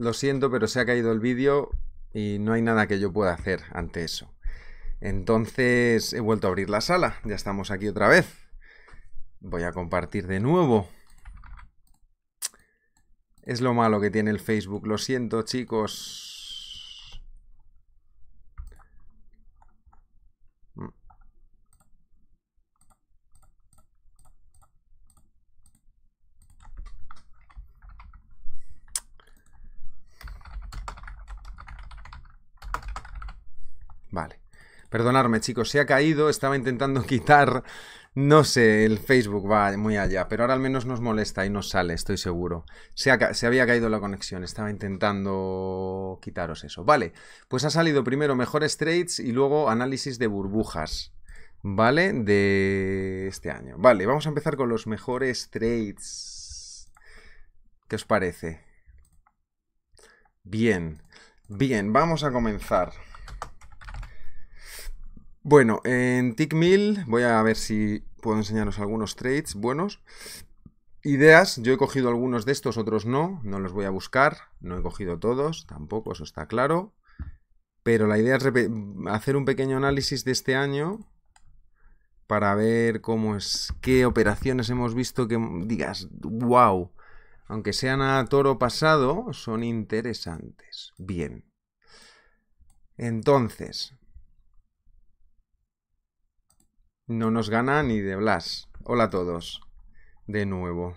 Lo siento, pero se ha caído el vídeo y no hay nada que yo pueda hacer ante eso. Entonces he vuelto a abrir la sala, ya estamos aquí otra vez. Voy a compartir de nuevo. Es lo malo que tiene el Facebook, lo siento chicos, Perdonadme, chicos, se ha caído, estaba intentando quitar, no sé, el Facebook va muy allá, pero ahora al menos nos molesta y nos sale, estoy seguro. Se, se había caído la conexión, estaba intentando quitaros eso. Vale, pues ha salido primero mejores trades y luego análisis de burbujas. ¿Vale? De este año. Vale, vamos a empezar con los mejores trades. ¿Qué os parece? Bien, bien, vamos a comenzar. Bueno, en TickMill voy a ver si puedo enseñaros algunos trades buenos. Ideas, yo he cogido algunos de estos, otros no, no los voy a buscar, no he cogido todos, tampoco, eso está claro. Pero la idea es hacer un pequeño análisis de este año para ver cómo es, qué operaciones hemos visto que digas, wow, aunque sean a toro pasado, son interesantes. Bien. Entonces, No nos gana ni de Blas. Hola a todos. De nuevo.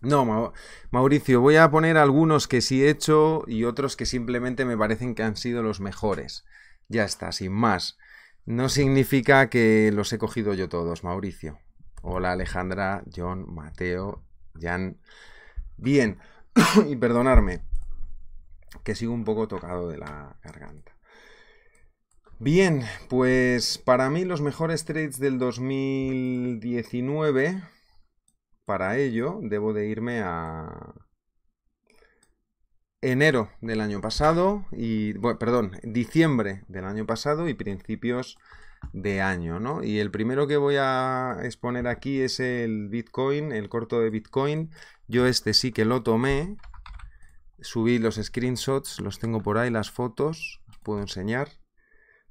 No, Mauricio, voy a poner algunos que sí he hecho y otros que simplemente me parecen que han sido los mejores. Ya está, sin más. No significa que los he cogido yo todos, Mauricio. Hola Alejandra, John, Mateo, Jan. Bien, y perdonarme, que sigo un poco tocado de la garganta. Bien, pues para mí los mejores trades del 2019, para ello debo de irme a enero del año pasado y, bueno, perdón, diciembre del año pasado y principios de año, ¿no? Y el primero que voy a exponer aquí es el Bitcoin, el corto de Bitcoin. Yo este sí que lo tomé, subí los screenshots, los tengo por ahí, las fotos, puedo enseñar.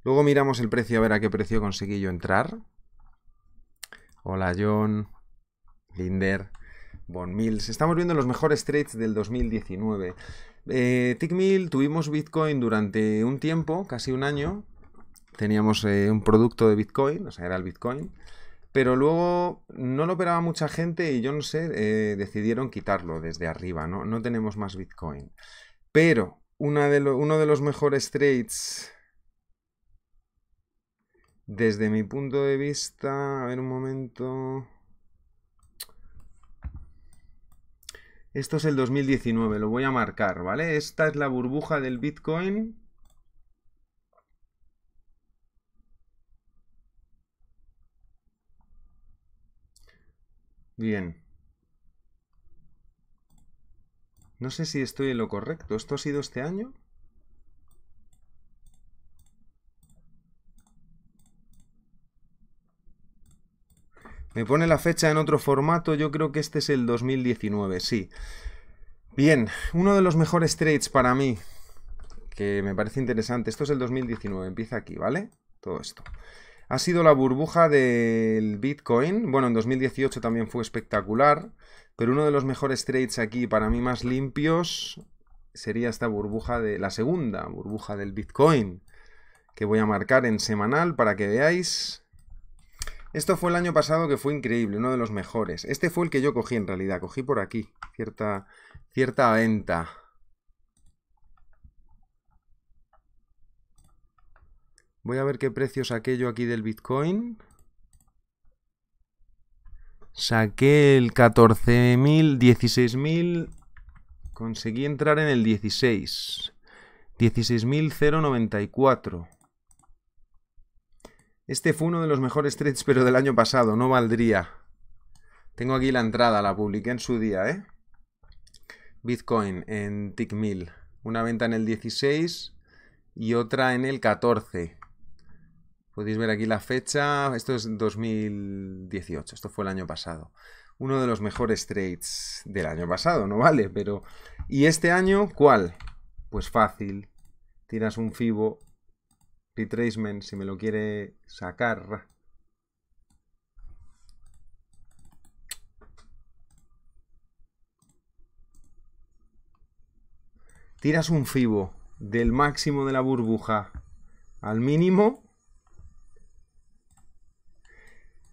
Luego miramos el precio a ver a qué precio conseguí yo entrar. Hola John, Linder, Bon Mills. Estamos viendo los mejores trades del 2019. Eh, Tickmill tuvimos Bitcoin durante un tiempo, casi un año. Teníamos eh, un producto de Bitcoin, o sea, era el Bitcoin. Pero luego no lo operaba mucha gente y yo no sé, eh, decidieron quitarlo desde arriba, ¿no? No tenemos más Bitcoin. Pero uno de los mejores trades desde mi punto de vista, a ver un momento. Esto es el 2019, lo voy a marcar, ¿vale? Esta es la burbuja del Bitcoin. Bien. No sé si estoy en lo correcto. ¿Esto ha sido este año? Me pone la fecha en otro formato, yo creo que este es el 2019, sí. Bien, uno de los mejores trades para mí, que me parece interesante, esto es el 2019, empieza aquí, ¿vale? Todo esto. Ha sido la burbuja del Bitcoin, bueno, en 2018 también fue espectacular, pero uno de los mejores trades aquí, para mí más limpios, sería esta burbuja de la segunda burbuja del Bitcoin, que voy a marcar en semanal para que veáis esto fue el año pasado que fue increíble, uno de los mejores. Este fue el que yo cogí en realidad, cogí por aquí, cierta, cierta venta. Voy a ver qué precio saqué yo aquí del Bitcoin. Saqué el 14.000, 16.000, conseguí entrar en el 16. 16.094. Este fue uno de los mejores trades, pero del año pasado, no valdría. Tengo aquí la entrada, la publiqué en su día, ¿eh? Bitcoin en TickMill. Una venta en el 16 y otra en el 14. Podéis ver aquí la fecha. Esto es 2018, esto fue el año pasado. Uno de los mejores trades del año pasado, no vale, pero... ¿Y este año cuál? Pues fácil. Tiras un FIBO retracement si me lo quiere sacar. Tiras un fibo del máximo de la burbuja al mínimo.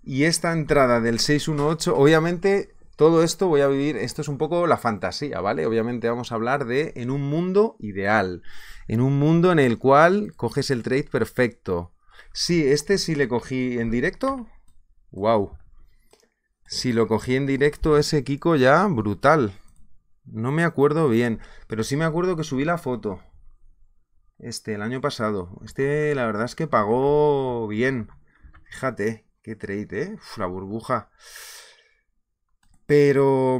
Y esta entrada del 618, obviamente todo esto voy a vivir, esto es un poco la fantasía, ¿vale? Obviamente vamos a hablar de en un mundo ideal, en un mundo en el cual coges el trade perfecto. Sí, este sí le cogí en directo. ¡Wow! Si lo cogí en directo ese Kiko ya, brutal. No me acuerdo bien, pero sí me acuerdo que subí la foto. Este, el año pasado. Este, la verdad es que pagó bien. Fíjate, qué trade, ¿eh? la burbuja. Pero...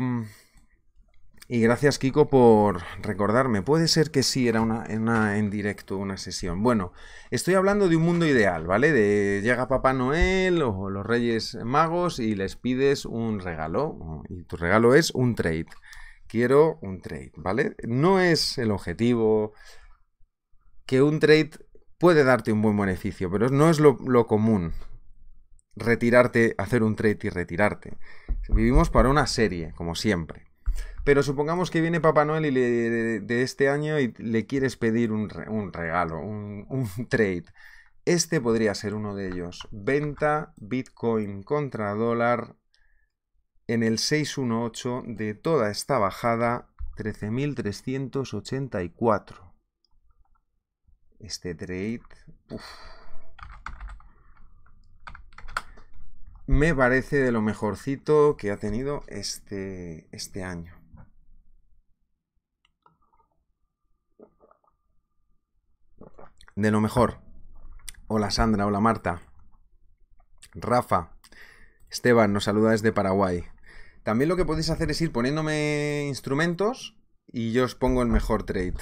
Y gracias Kiko por recordarme. Puede ser que sí, era una, en directo, una sesión. Bueno, estoy hablando de un mundo ideal, ¿vale? De llega Papá Noel o los Reyes Magos y les pides un regalo. Y tu regalo es un trade. Quiero un trade, ¿vale? No es el objetivo que un trade puede darte un buen beneficio, pero no es lo común retirarte, hacer un trade y retirarte. Vivimos para una serie, como siempre. Pero supongamos que viene Papá Noel y de, este año y le quieres pedir un, regalo, un, un, trade. Este podría ser uno de ellos. Venta Bitcoin contra dólar en el 618 de toda esta bajada 13.384. Este trade... me parece de lo mejorcito que ha tenido este, este año. De lo mejor. Hola Sandra, hola Marta. Rafa. Esteban nos saluda desde Paraguay. También lo que podéis hacer es ir poniéndome instrumentos y yo os pongo el mejor trade.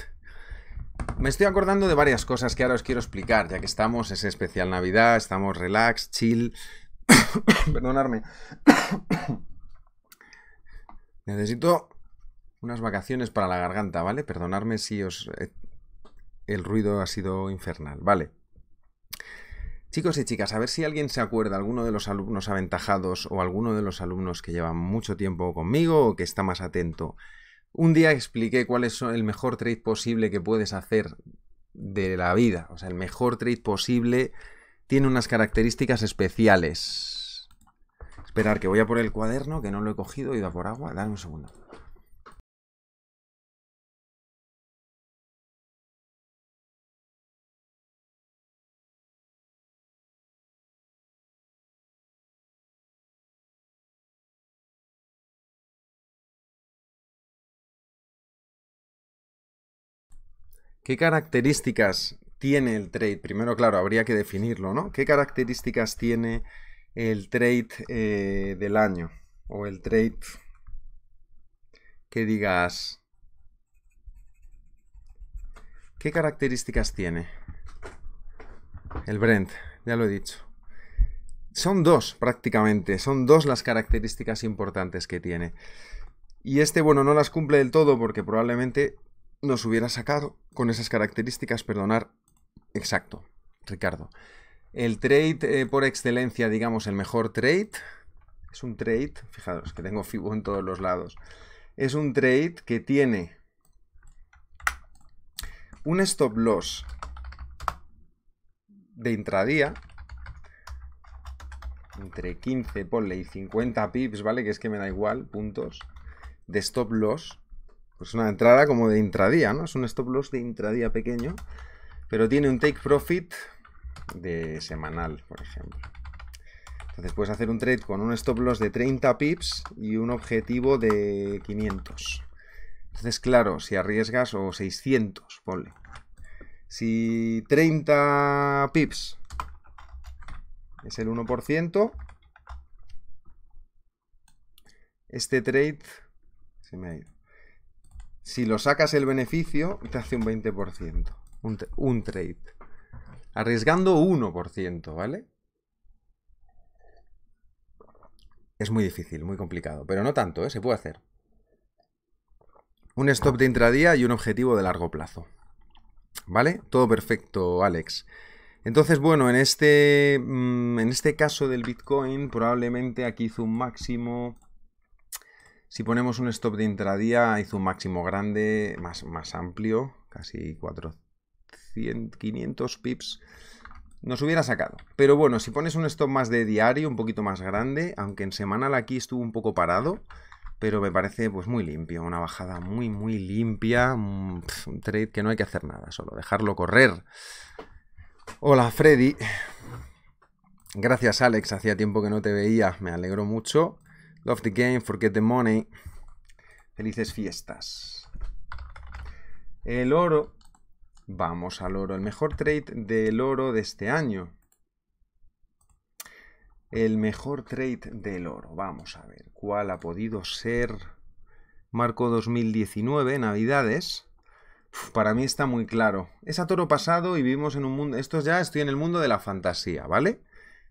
Me estoy acordando de varias cosas que ahora os quiero explicar, ya que estamos, es especial Navidad, estamos relax, chill. Perdonarme. Necesito unas vacaciones para la garganta, ¿vale? perdonarme si os... Eh, el ruido ha sido infernal, ¿vale? Chicos y chicas, a ver si alguien se acuerda, alguno de los alumnos aventajados o alguno de los alumnos que llevan mucho tiempo conmigo o que está más atento. Un día expliqué cuál es el mejor trade posible que puedes hacer de la vida, o sea, el mejor trade posible tiene unas características especiales. Esperar, que voy a por el cuaderno, que no lo he cogido, y ido por agua. Dame un segundo. ¿Qué características tiene el trade? Primero, claro, habría que definirlo, ¿no? ¿Qué características tiene el trade eh, del año? O el trade que digas... ¿Qué características tiene? El Brent, ya lo he dicho. Son dos prácticamente, son dos las características importantes que tiene. Y este, bueno, no las cumple del todo porque probablemente nos hubiera sacado con esas características, perdonar, Exacto, Ricardo. El trade eh, por excelencia, digamos, el mejor trade, es un trade, fijaros que tengo FIBO en todos los lados, es un trade que tiene un stop loss de intradía entre 15, ponle, y 50 pips, ¿vale? Que es que me da igual, puntos, de stop loss. Pues una entrada como de intradía, ¿no? Es un stop loss de intradía pequeño pero tiene un take profit de semanal, por ejemplo. Entonces puedes hacer un trade con un stop loss de 30 pips y un objetivo de 500. Entonces, claro, si arriesgas o 600, ponle. Si 30 pips es el 1%, este trade Si lo sacas el beneficio, te hace un 20%. Un, trade. Arriesgando 1%, ¿vale? Es muy difícil, muy complicado, pero no tanto, ¿eh? Se puede hacer. Un stop de intradía y un objetivo de largo plazo. ¿Vale? Todo perfecto, Alex. Entonces, bueno, en este, mm, en este caso del Bitcoin, probablemente aquí hizo un máximo. Si ponemos un stop de intradía, hizo un máximo grande, más, más amplio, casi 400. 100, 500 pips nos hubiera sacado. Pero bueno, si pones un stop más de diario, un poquito más grande, aunque en semanal aquí estuvo un poco parado, pero me parece pues muy limpio, una bajada muy muy limpia, un trade que no hay que hacer nada, solo dejarlo correr. Hola Freddy. Gracias Alex, hacía tiempo que no te veía, me alegro mucho. Love the game, forget the money. Felices fiestas. El oro Vamos al oro, el mejor trade del oro de este año. El mejor trade del oro, vamos a ver cuál ha podido ser. Marco 2019, Navidades. para mí está muy claro. Es a toro pasado y vivimos en un mundo... Esto ya estoy en el mundo de la fantasía, ¿vale?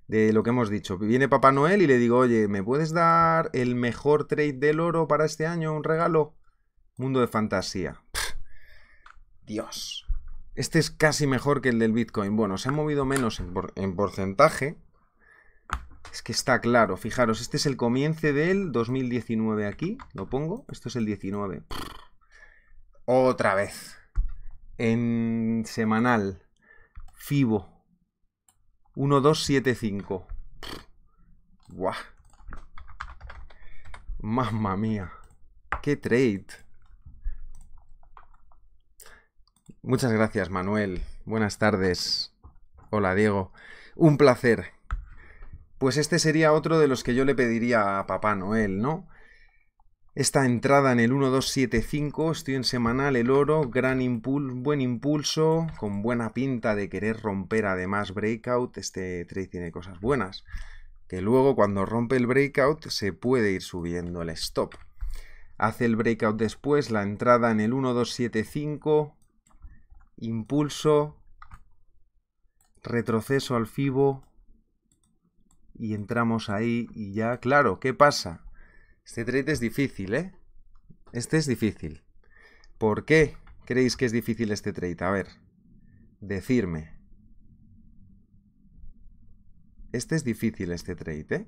De lo que hemos dicho. Viene Papá Noel y le digo, oye, ¿me puedes dar el mejor trade del oro para este año? ¿Un regalo? Mundo de fantasía. Dios. Este es casi mejor que el del Bitcoin. Bueno, se ha movido menos en, porcentaje. Es que está claro, fijaros, este es el comienzo del 2019 aquí, lo pongo, esto es el 19. Otra vez. En semanal. FIBO. 1275. Guau. Mamma mía. Qué trade. Muchas gracias, Manuel. Buenas tardes. Hola, Diego. Un placer. Pues este sería otro de los que yo le pediría a Papá Noel, ¿no? Esta entrada en el 1275, estoy en semanal, el oro, gran impulso, buen impulso, con buena pinta de querer romper además breakout, este trade tiene cosas buenas, que luego cuando rompe el breakout se puede ir subiendo el stop. Hace el breakout después, la entrada en el 1275, impulso, retroceso al FIBO y entramos ahí y ya, claro, ¿qué pasa? Este trade es difícil, ¿eh? Este es difícil. ¿Por qué creéis que es difícil este trade? A ver, decirme. Este es difícil, este trade, ¿eh?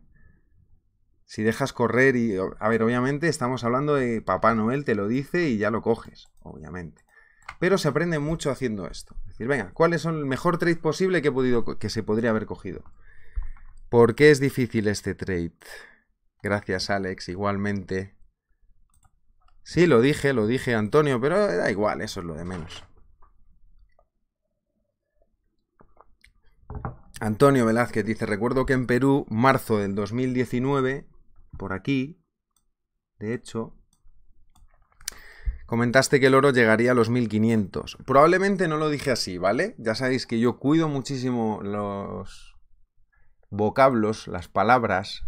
Si dejas correr y... A ver, obviamente estamos hablando de Papá Noel, te lo dice y ya lo coges, obviamente. Pero se aprende mucho haciendo esto. Es decir, venga, ¿cuál es el mejor trade posible que, he podido, que se podría haber cogido? ¿Por qué es difícil este trade? Gracias, Alex, igualmente. Sí, lo dije, lo dije, Antonio, pero da igual, eso es lo de menos. Antonio Velázquez dice, recuerdo que en Perú, marzo del 2019, por aquí, de hecho, Comentaste que el oro llegaría a los 1500. Probablemente no lo dije así, ¿vale? Ya sabéis que yo cuido muchísimo los vocablos, las palabras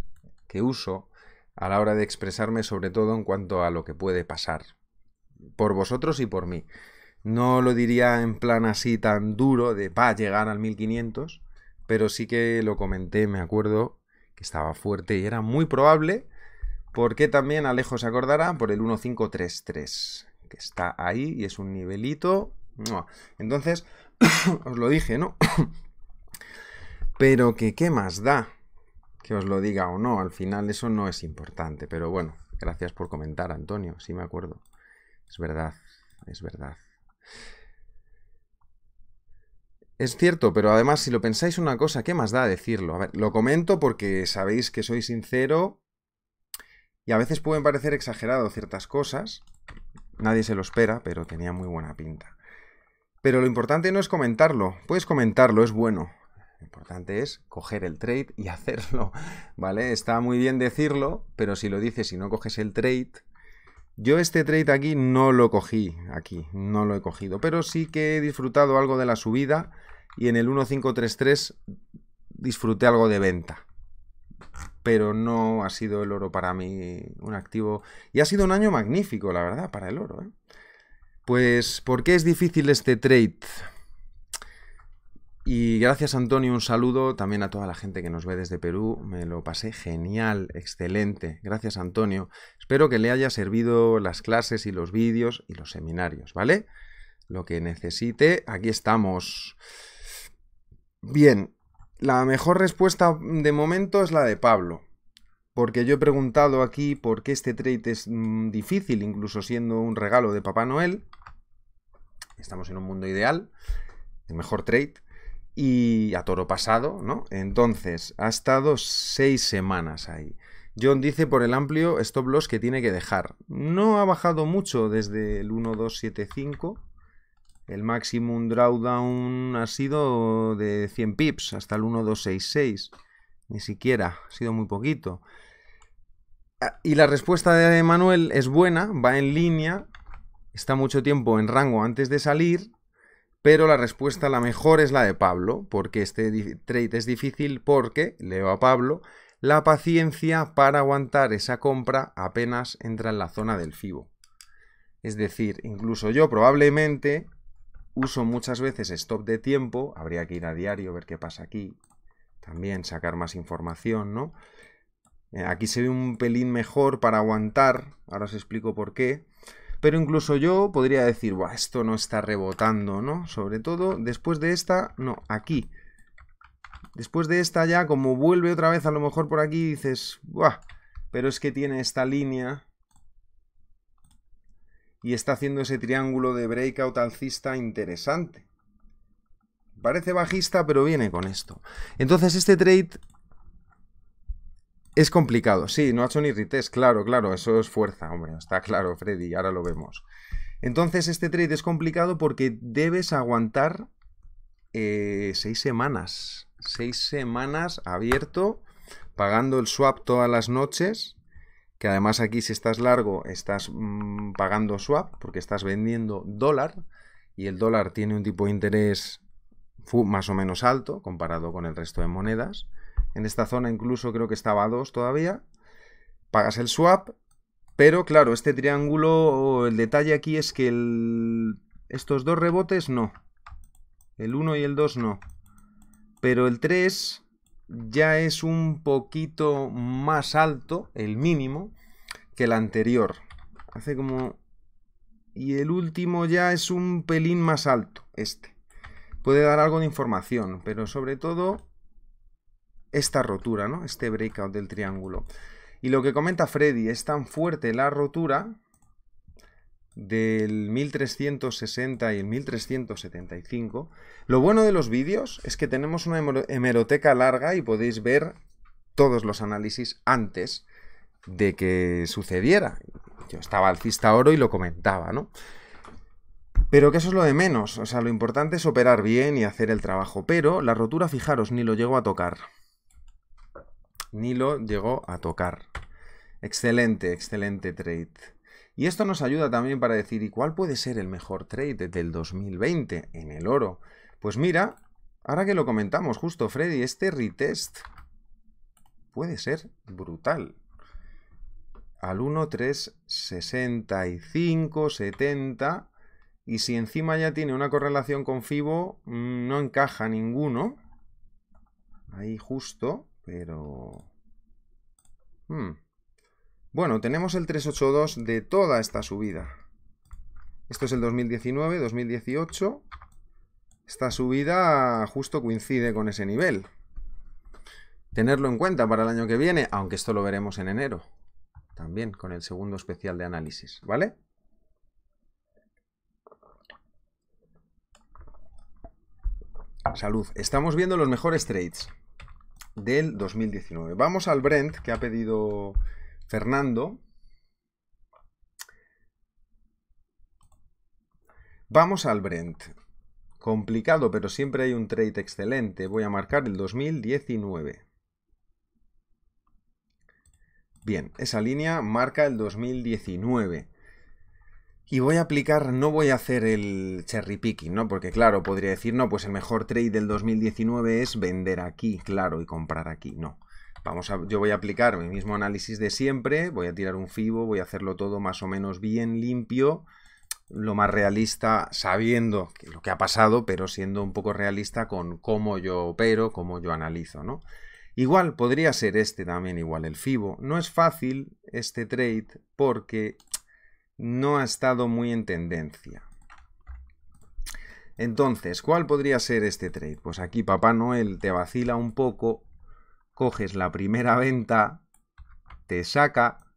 que uso a la hora de expresarme, sobre todo en cuanto a lo que puede pasar. Por vosotros y por mí. No lo diría en plan así tan duro de va a llegar al 1500, pero sí que lo comenté, me acuerdo, que estaba fuerte y era muy probable, porque también Alejo se acordará por el 1533 que está ahí y es un nivelito. Entonces, os lo dije, ¿no? Pero que qué más da que os lo diga o no, al final eso no es importante, pero bueno, gracias por comentar, Antonio, sí me acuerdo. Es verdad, es verdad. Es cierto, pero además si lo pensáis una cosa, ¿qué más da decirlo? A ver, lo comento porque sabéis que soy sincero y a veces pueden parecer exagerado ciertas cosas, Nadie se lo espera, pero tenía muy buena pinta. Pero lo importante no es comentarlo, puedes comentarlo, es bueno. Lo importante es coger el trade y hacerlo, ¿vale? Está muy bien decirlo, pero si lo dices y no coges el trade, yo este trade aquí no lo cogí, aquí, no lo he cogido, pero sí que he disfrutado algo de la subida y en el 1533 disfruté algo de venta pero no ha sido el oro para mí un activo. Y ha sido un año magnífico, la verdad, para el oro. ¿eh? Pues, ¿por qué es difícil este trade? Y gracias Antonio, un saludo también a toda la gente que nos ve desde Perú. Me lo pasé genial, excelente. Gracias Antonio. Espero que le haya servido las clases y los vídeos y los seminarios, ¿vale? Lo que necesite, aquí estamos. Bien, la mejor respuesta de momento es la de Pablo. Porque yo he preguntado aquí por qué este trade es mm, difícil, incluso siendo un regalo de Papá Noel. Estamos en un mundo ideal. El mejor trade Y a toro pasado, ¿no? Entonces, ha estado seis semanas ahí. John dice por el amplio stop loss que tiene que dejar. No ha bajado mucho desde el 1275 el maximum drawdown ha sido de 100 pips, hasta el 1266. Ni siquiera, ha sido muy poquito. Ah, y la respuesta de Manuel es buena, va en línea, está mucho tiempo en rango antes de salir, pero la respuesta la mejor es la de Pablo, porque este trade es difícil porque, leo a Pablo, la paciencia para aguantar esa compra apenas entra en la zona del FIBO. Es decir, incluso yo probablemente Uso muchas veces stop de tiempo, habría que ir a diario, ver qué pasa aquí, también sacar más información, ¿no? Eh, aquí se ve un pelín mejor para aguantar, ahora os explico por qué. Pero incluso yo podría decir, Buah, esto no está rebotando, ¿no? Sobre todo después de esta, no, aquí. Después de esta ya, como vuelve otra vez a lo mejor por aquí, dices, Buah, pero es que tiene esta línea y está haciendo ese triángulo de breakout alcista interesante. Parece bajista, pero viene con esto. Entonces este trade es complicado. Sí, no ha hecho ni retest, claro, claro, eso es fuerza, hombre, está claro, Freddy, ahora lo vemos. Entonces este trade es complicado porque debes aguantar eh, seis semanas. Seis semanas abierto, pagando el swap todas las noches que además aquí si estás largo estás mm, pagando swap porque estás vendiendo dólar y el dólar tiene un tipo de interés más o menos alto comparado con el resto de monedas. En esta zona incluso creo que estaba a 2 todavía. Pagas el swap, pero claro, este triángulo, el detalle aquí es que estos dos rebotes no. El 1 y el 2 no. Pero el 3 ya es un poquito más alto, el mínimo, que el anterior. Hace como... Y el último ya es un pelín más alto, este. Puede dar algo de información, pero sobre todo esta rotura, ¿no? Este breakout del triángulo. Y lo que comenta Freddy, es tan fuerte la rotura del 1360 y el 1375. Lo bueno de los vídeos es que tenemos una hemeroteca larga y podéis ver todos los análisis antes de que sucediera. Yo estaba alcista oro y lo comentaba, ¿no? Pero que eso es lo de menos, o sea, lo importante es operar bien y hacer el trabajo. Pero la rotura, fijaros, ni lo llegó a tocar. Ni lo llegó a tocar. Excelente, excelente trade. Y esto nos ayuda también para decir, ¿y cuál puede ser el mejor trade del 2020 en el oro? Pues mira, ahora que lo comentamos justo, Freddy, este retest puede ser brutal. Al 1, 3, 65, 70... Y si encima ya tiene una correlación con FIBO, mm, no encaja ninguno. Ahí justo, pero... Hmm. Bueno, tenemos el 382 de toda esta subida. Esto es el 2019, 2018. Esta subida justo coincide con ese nivel. Tenerlo en cuenta para el año que viene, aunque esto lo veremos en enero. También con el segundo especial de análisis, ¿vale? Salud. Estamos viendo los mejores trades del 2019. Vamos al Brent que ha pedido Fernando. Vamos al Brent. Complicado, pero siempre hay un trade excelente. Voy a marcar el 2019. Bien, esa línea marca el 2019. Y voy a aplicar, no voy a hacer el cherry picking, ¿no? Porque claro, podría decir, no, pues el mejor trade del 2019 es vender aquí, claro, y comprar aquí. No, yo voy a aplicar mi mismo análisis de siempre, voy a tirar un FIBO, voy a hacerlo todo más o menos bien limpio, lo más realista, sabiendo lo que ha pasado, pero siendo un poco realista con cómo yo opero, cómo yo analizo, ¿no? Igual podría ser este también igual el FIBO. No es fácil este trade porque no ha estado muy en tendencia. Entonces, ¿cuál podría ser este trade? Pues aquí Papá Noel te vacila un poco coges la primera venta, te saca,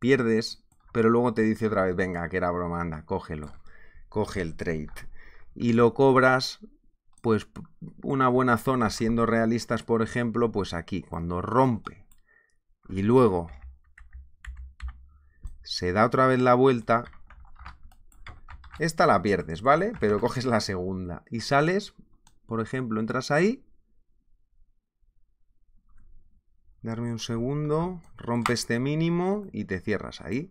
pierdes, pero luego te dice otra vez, venga, que era broma, anda, cógelo, coge el trade. Y lo cobras, pues una buena zona, siendo realistas, por ejemplo, pues aquí, cuando rompe y luego se da otra vez la vuelta, esta la pierdes, ¿vale? Pero coges la segunda y sales, por ejemplo, entras ahí Darme un segundo, rompe este mínimo y te cierras ahí.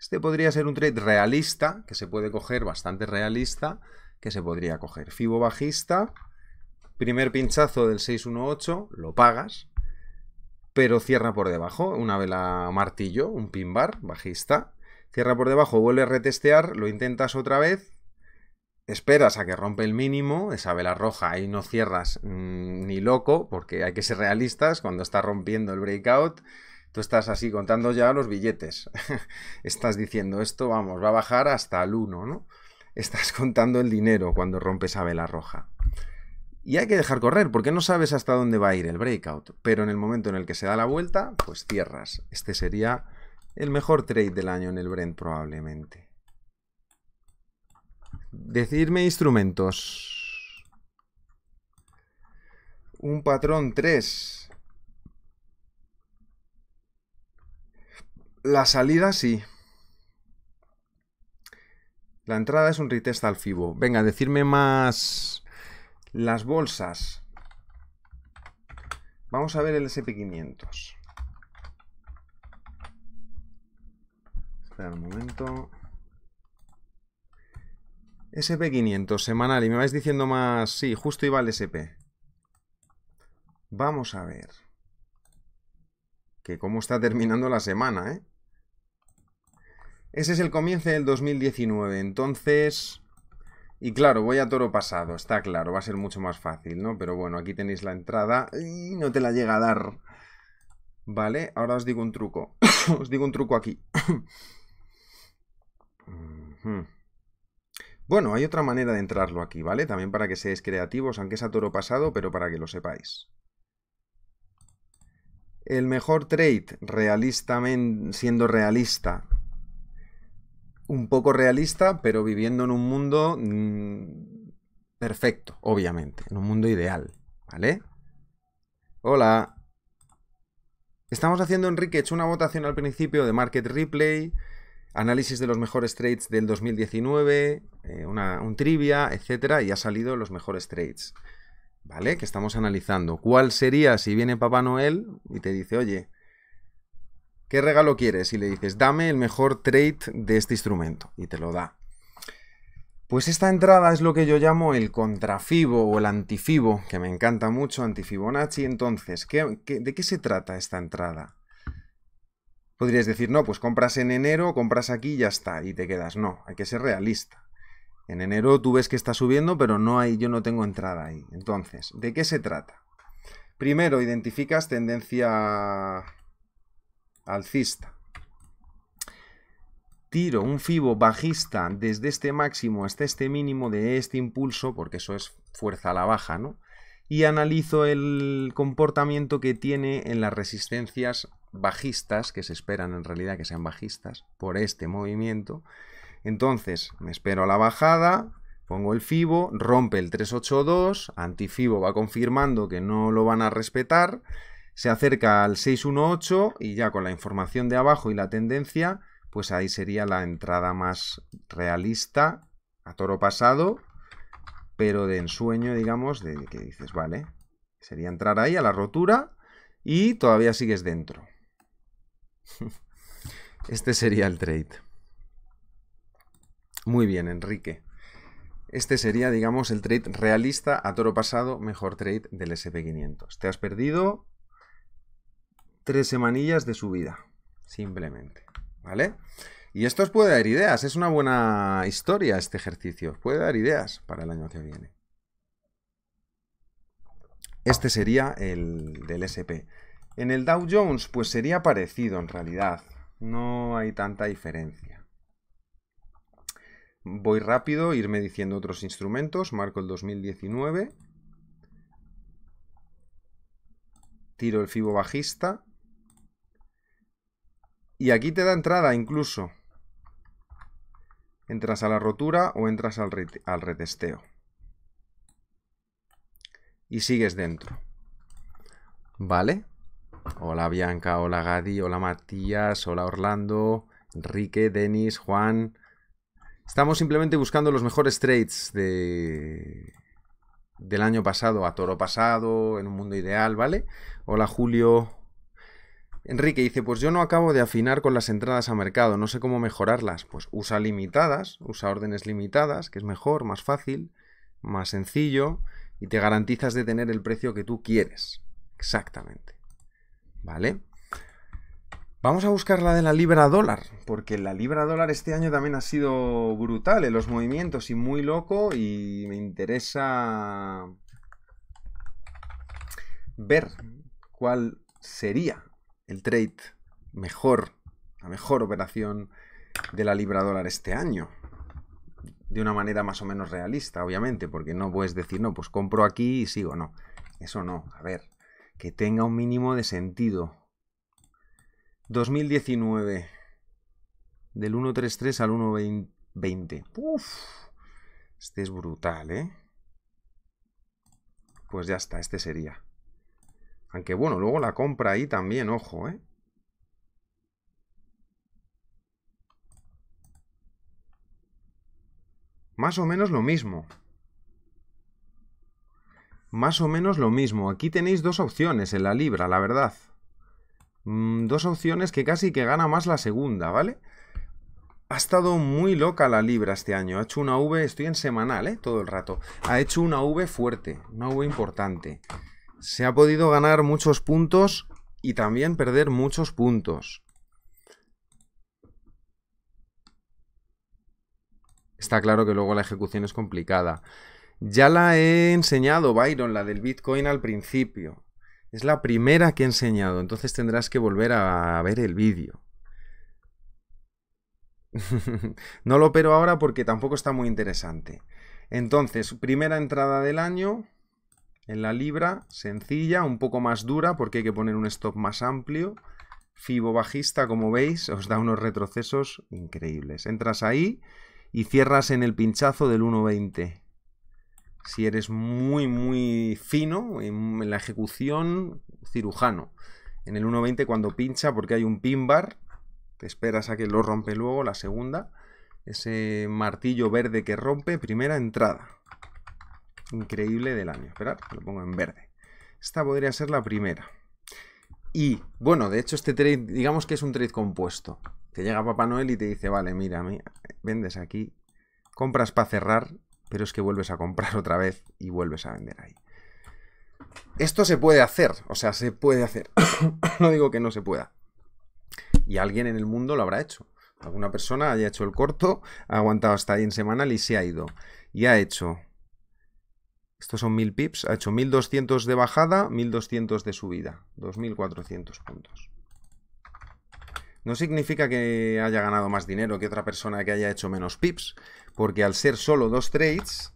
Este podría ser un trade realista, que se puede coger, bastante realista, que se podría coger. Fibo bajista, primer pinchazo del 618, lo pagas, pero cierra por debajo, una vela martillo, un pin bar bajista. Cierra por debajo, vuelve a retestear, lo intentas otra vez esperas a que rompe el mínimo, esa vela roja ahí no cierras mm, ni loco, porque hay que ser realistas, cuando está rompiendo el breakout, tú estás así contando ya los billetes, estás diciendo esto, vamos, va a bajar hasta el 1, ¿no? Estás contando el dinero cuando rompe esa vela roja. Y hay que dejar correr, porque no sabes hasta dónde va a ir el breakout, pero en el momento en el que se da la vuelta, pues cierras. Este sería el mejor trade del año en el Brent probablemente. Decirme instrumentos. Un patrón 3. La salida sí. La entrada es un retest al FIBO. Venga, decirme más las bolsas. Vamos a ver el SP500. Espera un momento. SP500 semanal y me vais diciendo más... Sí, justo iba al SP. Vamos a ver. Que cómo está terminando la semana, ¿eh? Ese es el comienzo del 2019, entonces... Y claro, voy a toro pasado, está claro, va a ser mucho más fácil, ¿no? Pero bueno, aquí tenéis la entrada y no te la llega a dar. Vale, ahora os digo un truco. os digo un truco aquí. Bueno, hay otra manera de entrarlo aquí, ¿vale? También para que seáis creativos, aunque es a toro pasado, pero para que lo sepáis. El mejor trade, siendo realista, un poco realista, pero viviendo en un mundo mm, perfecto, obviamente, en un mundo ideal, ¿vale? Hola. Estamos haciendo, Enrique, he hecho una votación al principio de Market Replay, análisis de los mejores trades del 2019, eh, una, un trivia, etcétera, y ha salido los mejores trades. ¿Vale? Que estamos analizando. ¿Cuál sería si viene Papá Noel y te dice, oye, ¿qué regalo quieres? Y le dices, dame el mejor trade de este instrumento. Y te lo da. Pues esta entrada es lo que yo llamo el contrafibo o el antifibo, que me encanta mucho, antifibonacci. Entonces, de qué se trata esta entrada? Podrías decir, no, pues compras en enero, compras aquí y ya está, y te quedas. No, hay que ser realista. En enero tú ves que está subiendo, pero no hay, yo no tengo entrada ahí. Entonces, ¿de qué se trata? Primero, identificas tendencia alcista. Tiro un fibo bajista desde este máximo hasta este mínimo de este impulso, porque eso es fuerza a la baja, ¿no? Y analizo el comportamiento que tiene en las resistencias bajistas, que se esperan en realidad que sean bajistas por este movimiento. Entonces, me espero a la bajada, pongo el FIBO, rompe el 382, antifibo va confirmando que no lo van a respetar, se acerca al 618 y ya con la información de abajo y la tendencia, pues ahí sería la entrada más realista a toro pasado, pero de ensueño, digamos, de que dices, vale, sería entrar ahí a la rotura y todavía sigues dentro. Este sería el trade. Muy bien, Enrique. Este sería, digamos, el trade realista a toro pasado, mejor trade del SP500. Te has perdido tres semanillas de subida, simplemente, ¿vale? Y esto os puede dar ideas, es una buena historia este ejercicio, puede dar ideas para el año que viene. Este sería el del SP. En el Dow Jones, pues sería parecido en realidad. No hay tanta diferencia. Voy rápido, irme diciendo otros instrumentos. Marco el 2019. Tiro el fibo bajista. Y aquí te da entrada incluso. Entras a la rotura o entras al, al retesteo. Y sigues dentro. ¿Vale? Hola Bianca, hola Gadi, hola Matías, hola Orlando, Enrique, Denis, Juan. Estamos simplemente buscando los mejores trades del año pasado, a toro pasado, en un mundo ideal, ¿vale? Hola Julio. Enrique dice, pues yo no acabo de afinar con las entradas a mercado, no sé cómo mejorarlas. Pues usa limitadas, usa órdenes limitadas, que es mejor, más fácil, más sencillo, y te garantizas de tener el precio que tú quieres. Exactamente. ¿vale? Vamos a buscar la de la libra dólar, porque la libra dólar este año también ha sido brutal en los movimientos y muy loco y me interesa ver cuál sería el trade mejor, la mejor operación de la libra dólar este año. De una manera más o menos realista, obviamente, porque no puedes decir, no, pues compro aquí y sigo, no. Eso no, a ver, que tenga un mínimo de sentido. 2019. Del 1.33 al 1.20. Uf. Este es brutal, ¿eh? Pues ya está, este sería. Aunque bueno, luego la compra ahí también, ojo, ¿eh? Más o menos lo mismo más o menos lo mismo. Aquí tenéis dos opciones en la libra, la verdad. Mm, dos opciones que casi que gana más la segunda, ¿vale? Ha estado muy loca la libra este año. Ha hecho una V, estoy en semanal, ¿eh? Todo el rato. Ha hecho una V fuerte, una V importante. Se ha podido ganar muchos puntos y también perder muchos puntos. Está claro que luego la ejecución es complicada. Ya la he enseñado, Byron, la del Bitcoin al principio. Es la primera que he enseñado, entonces tendrás que volver a ver el vídeo. no lo pero ahora porque tampoco está muy interesante. Entonces, primera entrada del año en la libra, sencilla, un poco más dura porque hay que poner un stop más amplio. Fibo bajista, como veis, os da unos retrocesos increíbles. Entras ahí y cierras en el pinchazo del 1.20. Si eres muy, muy fino en, la ejecución, cirujano. En el 1.20 cuando pincha, porque hay un pin bar, te esperas a que lo rompe luego, la segunda. Ese martillo verde que rompe, primera entrada. Increíble del año. Esperad, lo pongo en verde. Esta podría ser la primera. Y bueno, de hecho este trade, digamos que es un trade compuesto. Te llega Papá Noel y te dice, vale, mira, mira vendes aquí, compras para cerrar pero es que vuelves a comprar otra vez y vuelves a vender ahí. Esto se puede hacer, o sea, se puede hacer. no digo que no se pueda. Y alguien en el mundo lo habrá hecho. Alguna persona haya hecho el corto, ha aguantado hasta ahí en semanal y se ha ido. Y ha hecho... Estos son 1000 pips, ha hecho 1200 de bajada, 1200 de subida, 2400 puntos. No significa que haya ganado más dinero que otra persona que haya hecho menos pips, porque al ser solo dos trades,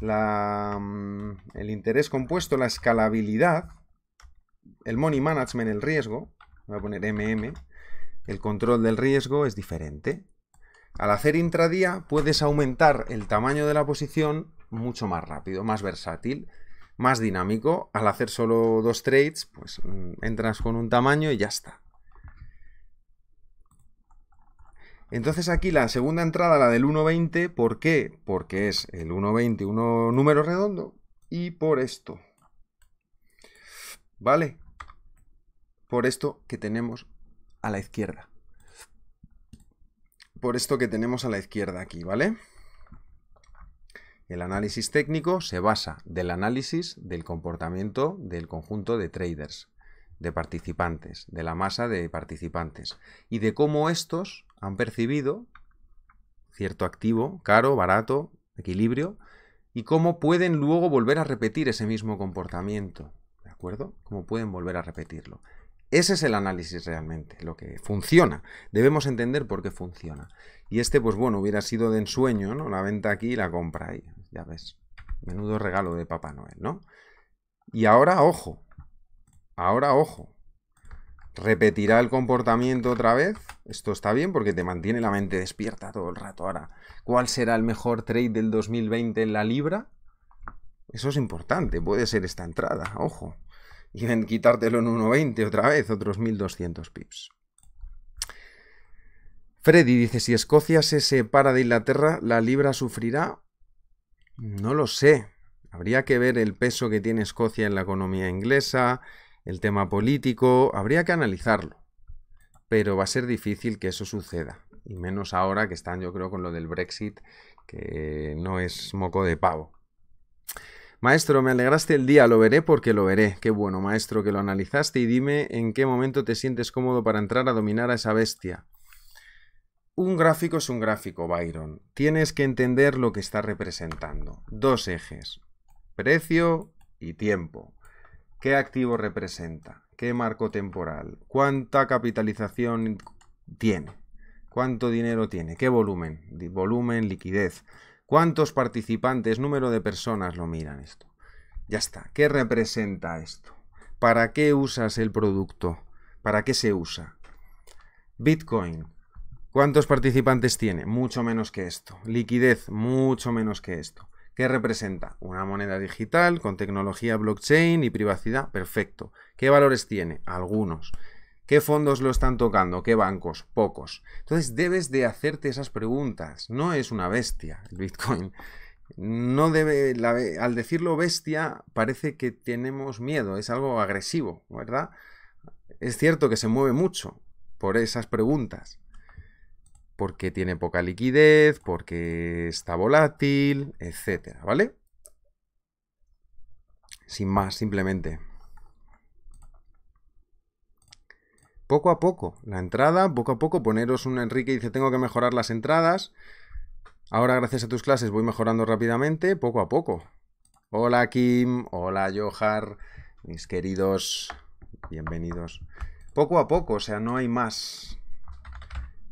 mm, el interés compuesto, la escalabilidad, el money management, el riesgo, voy a poner MM, el control del riesgo es diferente. Al hacer intradía puedes aumentar el tamaño de la posición mucho más rápido, más versátil, más dinámico. Al hacer solo dos trades, pues mm, entras con un tamaño y ya está. Entonces aquí la segunda entrada, la del 1.20, ¿por qué? Porque es el 1.20, un número redondo, y por esto. ¿Vale? Por esto que tenemos a la izquierda. Por esto que tenemos a la izquierda aquí, ¿vale? El análisis técnico se basa del análisis del comportamiento del conjunto de traders, de participantes, de la masa de participantes, y de cómo estos han percibido cierto activo, caro, barato, equilibrio, y cómo pueden luego volver a repetir ese mismo comportamiento. ¿De acuerdo? Cómo pueden volver a repetirlo. Ese es el análisis realmente, lo que funciona. Debemos entender por qué funciona. Y este, pues bueno, hubiera sido de ensueño, ¿no? La venta aquí y la compra ahí. Ya ves. Menudo regalo de Papá Noel, ¿no? Y ahora, ojo. Ahora, ojo repetirá el comportamiento otra vez. Esto está bien porque te mantiene la mente despierta todo el rato ahora. ¿Cuál será el mejor trade del 2020 en la libra? Eso es importante, puede ser esta entrada, ojo. Y en quitártelo en 1.20 otra vez, otros 1.200 pips. Freddy dice, si Escocia se separa de Inglaterra, ¿la libra sufrirá? No lo sé. Habría que ver el peso que tiene Escocia en la economía inglesa, el tema político, habría que analizarlo. Pero va a ser difícil que eso suceda. Y menos ahora que están, yo creo, con lo del Brexit, que no es moco de pavo. Maestro, me alegraste el día, lo veré porque lo veré. Qué bueno, maestro, que lo analizaste y dime en qué momento te sientes cómodo para entrar a dominar a esa bestia. Un gráfico es un gráfico, Byron. Tienes que entender lo que está representando. Dos ejes, precio y tiempo qué activo representa, qué marco temporal, cuánta capitalización tiene, cuánto dinero tiene, qué volumen, volumen, liquidez, cuántos participantes, número de personas lo miran esto. Ya está, ¿qué representa esto? ¿Para qué usas el producto? ¿Para qué se usa? Bitcoin, ¿cuántos participantes tiene? Mucho menos que esto. Liquidez, mucho menos que esto. ¿Qué representa? Una moneda digital con tecnología blockchain y privacidad. Perfecto. ¿Qué valores tiene? Algunos. ¿Qué fondos lo están tocando? ¿Qué bancos? Pocos. Entonces debes de hacerte esas preguntas. No es una bestia el Bitcoin. No debe, al decirlo bestia parece que tenemos miedo, es algo agresivo, ¿verdad? Es cierto que se mueve mucho por esas preguntas, porque tiene poca liquidez, porque está volátil, etcétera, ¿vale? Sin más, simplemente. Poco a poco, la entrada, poco a poco, poneros un Enrique dice, tengo que mejorar las entradas. Ahora, gracias a tus clases, voy mejorando rápidamente, poco a poco. Hola, Kim. Hola, Johar. Mis queridos, bienvenidos. Poco a poco, o sea, no hay más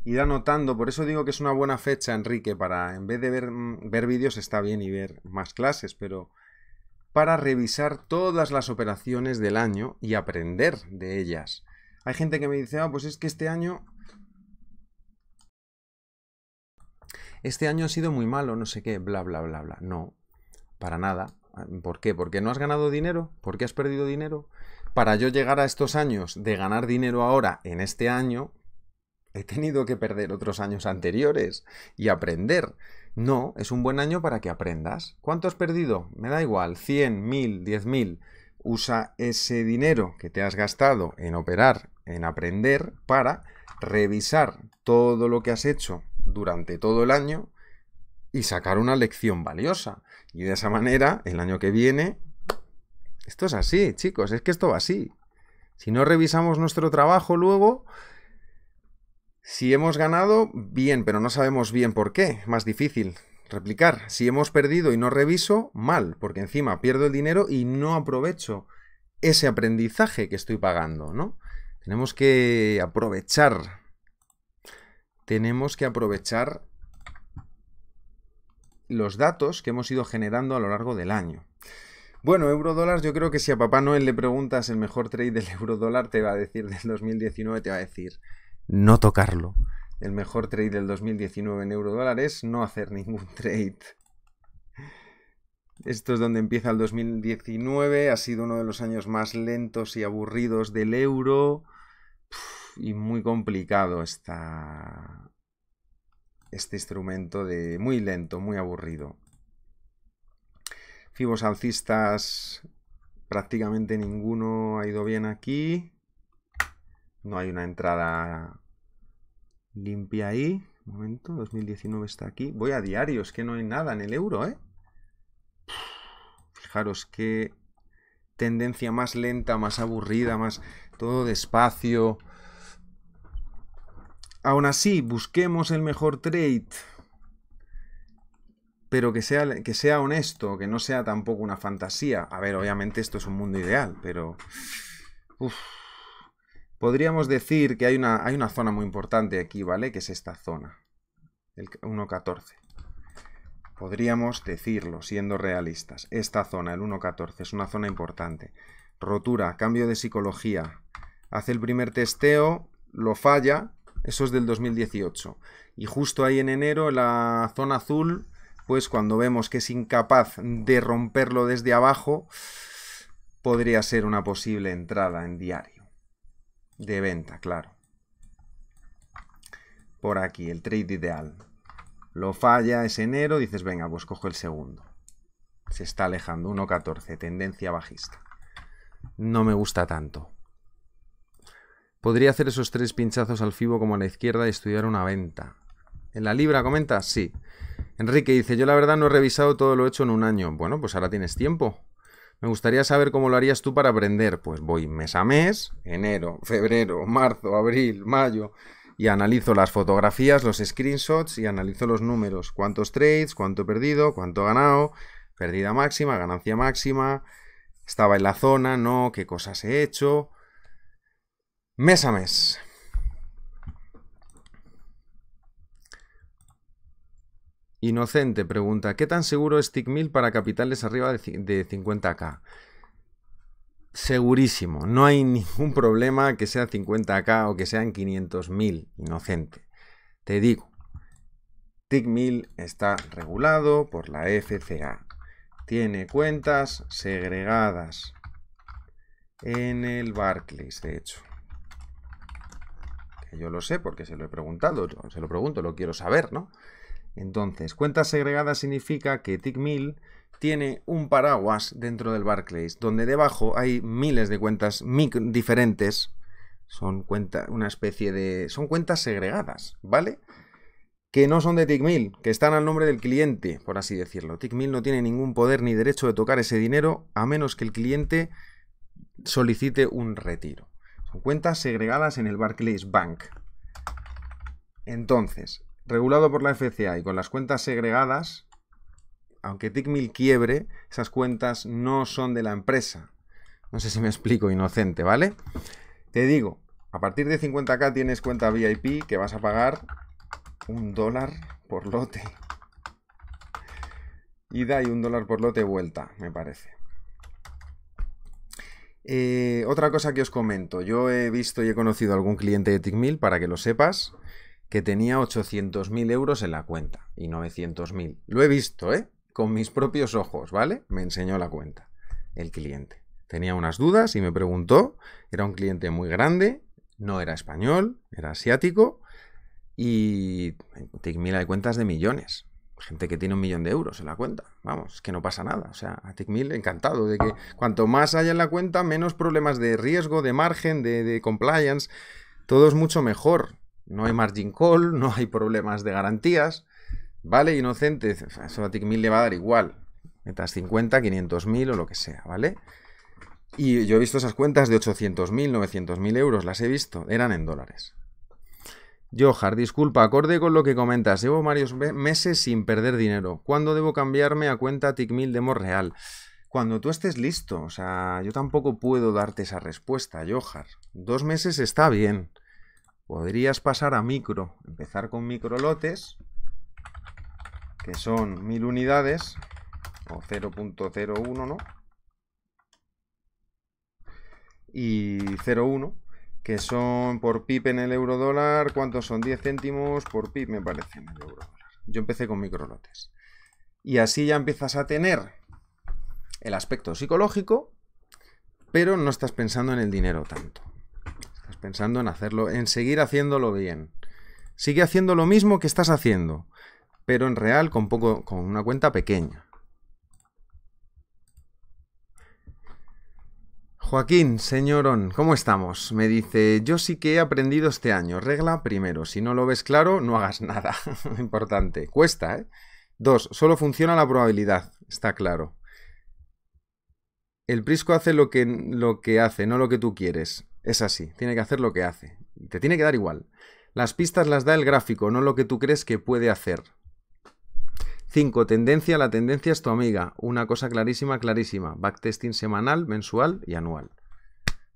ir anotando. Por eso digo que es una buena fecha, Enrique, para, en vez de ver, mm, ver vídeos, está bien y ver más clases, pero para revisar todas las operaciones del año y aprender de ellas. Hay gente que me dice, ah, pues es que este año... Este año ha sido muy malo, no sé qué, bla, bla, bla, bla. No, para nada. ¿Por qué? ¿Porque no has ganado dinero? ¿Porque has perdido dinero? Para yo llegar a estos años de ganar dinero ahora en este año, he tenido que perder otros años anteriores y aprender. No, es un buen año para que aprendas. ¿Cuánto has perdido? Me da igual, 100, 1000, 10000. Usa ese dinero que te has gastado en operar, en aprender, para revisar todo lo que has hecho durante todo el año y sacar una lección valiosa. Y de esa manera, el año que viene... Esto es así, chicos, es que esto va así. Si no revisamos nuestro trabajo luego, si hemos ganado, bien, pero no sabemos bien por qué, más difícil. Replicar. Si hemos perdido y no reviso, mal, porque encima pierdo el dinero y no aprovecho ese aprendizaje que estoy pagando, ¿no? Tenemos que aprovechar. Tenemos que aprovechar los datos que hemos ido generando a lo largo del año. Bueno, eurodólar, yo creo que si a Papá Noel le preguntas el mejor trade del eurodólar, te va a decir del 2019, te va a decir no tocarlo. El mejor trade del 2019 en es no hacer ningún trade. Esto es donde empieza el 2019, ha sido uno de los años más lentos y aburridos del euro y muy complicado está este instrumento de muy lento, muy aburrido. Fibos alcistas prácticamente ninguno ha ido bien aquí. No hay una entrada limpia ahí. Un momento, 2019 está aquí. Voy a diario, es que no hay nada en el euro, ¿eh? Fijaros qué tendencia más lenta, más aburrida, más todo despacio. Aún así, busquemos el mejor trade pero que sea, que sea honesto, que no sea tampoco una fantasía. A ver, obviamente esto es un mundo ideal, pero... Uf podríamos decir que hay una, hay una zona muy importante aquí, ¿vale? Que es esta zona, el 1.14. Podríamos decirlo, siendo realistas. Esta zona, el 1.14, es una zona importante. Rotura, cambio de psicología. Hace el primer testeo, lo falla, eso es del 2018. Y justo ahí en enero, la zona azul, pues cuando vemos que es incapaz de romperlo desde abajo, podría ser una posible entrada en diario de venta, claro. Por aquí, el trade ideal. Lo falla, es enero, dices, venga, pues cojo el segundo. Se está alejando, 1.14, tendencia bajista. No me gusta tanto. Podría hacer esos tres pinchazos al FIBO como a la izquierda y estudiar una venta. ¿En la libra comenta? Sí. Enrique dice, yo la verdad no he revisado todo lo hecho en un año. Bueno, pues ahora tienes tiempo. Me gustaría saber cómo lo harías tú para aprender. Pues voy mes a mes, enero, febrero, marzo, abril, mayo, y analizo las fotografías, los screenshots y analizo los números. Cuántos trades, cuánto he perdido, cuánto he ganado, pérdida máxima, ganancia máxima, estaba en la zona, no, qué cosas he hecho. Mes a mes. Inocente pregunta, ¿qué tan seguro es Tickmill para capitales arriba de 50k? Segurísimo, no hay ningún problema que sea 50k o que sean 500.000, inocente. Te digo, TIC1000 está regulado por la FCA. Tiene cuentas segregadas en el Barclays, de hecho. yo lo sé porque se lo he preguntado, se lo pregunto, lo quiero saber, ¿no? Entonces, cuentas segregadas significa que TICMIL tiene un paraguas dentro del Barclays, donde debajo hay miles de cuentas diferentes. Son una especie de. Son cuentas segregadas, ¿vale? Que no son de TICMIL, que están al nombre del cliente, por así decirlo. TICMIL no tiene ningún poder ni derecho de tocar ese dinero a menos que el cliente solicite un retiro. Son cuentas segregadas en el Barclays Bank. Entonces, regulado por la FCA y con las cuentas segregadas, aunque Tickmill quiebre, esas cuentas no son de la empresa. No sé si me explico, inocente, ¿vale? Te digo, a partir de 50k tienes cuenta VIP que vas a pagar un dólar por lote. da y un dólar por lote vuelta, me parece. Eh, otra cosa que os comento, yo he visto y he conocido algún cliente de Tickmill, para que lo sepas, que tenía 800.000 euros en la cuenta y 900.000. Lo he visto, ¿eh? Con mis propios ojos, ¿vale? Me enseñó la cuenta el cliente. Tenía unas dudas y me preguntó. Era un cliente muy grande, no era español, era asiático y Ticmil hay cuentas de millones. Gente que tiene un millón de euros en la cuenta. Vamos, que no pasa nada. O sea, a Ticmil encantado de que cuanto más haya en la cuenta, menos problemas de riesgo, de margen, de compliance. Todo es mucho mejor. No hay margin call, no hay problemas de garantías. ¿Vale? Inocente, eso a TIC1000 le va a dar igual. Metas 50, 500.000 o lo que sea, ¿vale? Y yo he visto esas cuentas de 800.000, mil euros, las he visto, eran en dólares. Johar, disculpa, acorde con lo que comentas, llevo varios meses sin perder dinero. ¿Cuándo debo cambiarme a cuenta TICMIL de Morreal? Cuando tú estés listo, o sea, yo tampoco puedo darte esa respuesta, Johar. Dos meses está bien. Podrías pasar a micro, empezar con microlotes, que son 1000 unidades, o 0.01, ¿no? Y 0.1, que son por pip en el euro dólar, ¿cuántos son? 10 céntimos por pip, me parece, en el euro Yo empecé con microlotes. Y así ya empiezas a tener el aspecto psicológico, pero no estás pensando en el dinero tanto pensando en hacerlo, en seguir haciéndolo bien. Sigue haciendo lo mismo que estás haciendo, pero en real con, poco, con una cuenta pequeña. Joaquín, señorón, ¿cómo estamos? Me dice, yo sí que he aprendido este año. Regla primero, si no lo ves claro, no hagas nada. Importante. Cuesta, ¿eh? Dos, solo funciona la probabilidad, está claro. El prisco hace lo que, lo que hace, no lo que tú quieres. Es así, tiene que hacer lo que hace. Te tiene que dar igual. Las pistas las da el gráfico, no lo que tú crees que puede hacer. 5. Tendencia. La tendencia es tu amiga. Una cosa clarísima, clarísima. Backtesting semanal, mensual y anual.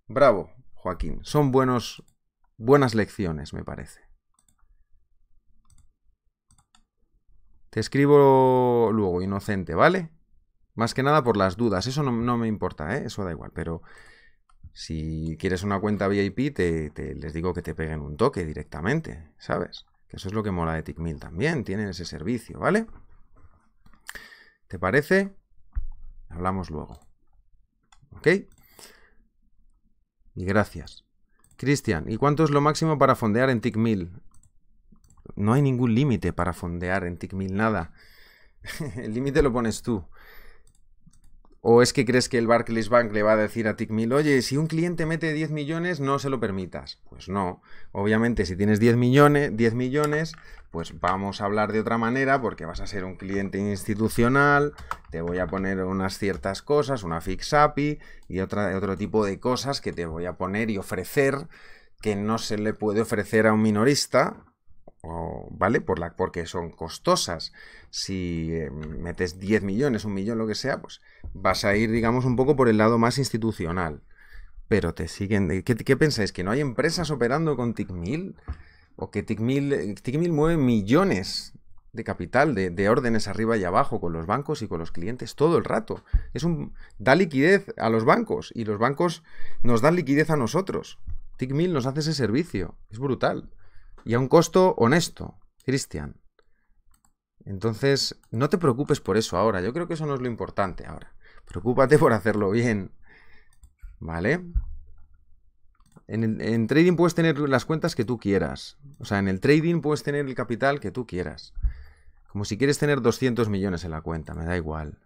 Bravo, Joaquín. Son buenos, buenas lecciones, me parece. Te escribo luego, inocente, ¿vale? Más que nada por las dudas. Eso no, me importa, ¿eh? Eso da igual, pero si quieres una cuenta VIP, te, les digo que te peguen un toque directamente, ¿sabes? Que eso es lo que mola de Tickmill también, tienen ese servicio, ¿vale? ¿Te parece? Hablamos luego. ¿Ok? Y gracias. Cristian, ¿y cuánto es lo máximo para fondear en Tickmill? No hay ningún límite para fondear en Tickmill, nada. El límite lo pones tú. ¿O es que crees que el Barclays Bank le va a decir a Tickmill, oye, si un cliente mete 10 millones, no se lo permitas? Pues no. Obviamente, si tienes 10 millones, millones, pues vamos a hablar de otra manera porque vas a ser un cliente institucional, te voy a poner unas ciertas cosas, una fix API y otro tipo de cosas que te voy a poner y ofrecer que no se le puede ofrecer a un minorista ¿vale? Por la, porque son costosas. Si eh, metes 10 millones, un millón, lo que sea, pues vas a ir, digamos, un poco por el lado más institucional. Pero te siguen... ¿Qué, qué pensáis? ¿Que no hay empresas operando con TICMIL? ¿O que TICMIL, TICMIL mueve millones de capital, de, órdenes arriba y abajo con los bancos y con los clientes todo el rato. Es un da liquidez a los bancos y los bancos nos dan liquidez a nosotros. TICMIL nos hace ese servicio. Es brutal y a un costo honesto, Cristian. Entonces, no te preocupes por eso ahora. Yo creo que eso no es lo importante ahora. Preocúpate por hacerlo bien. ¿Vale? En, trading puedes tener las cuentas que tú quieras. O sea, en el trading puedes tener el capital que tú quieras. Como si quieres tener 200 millones en la cuenta, me da igual.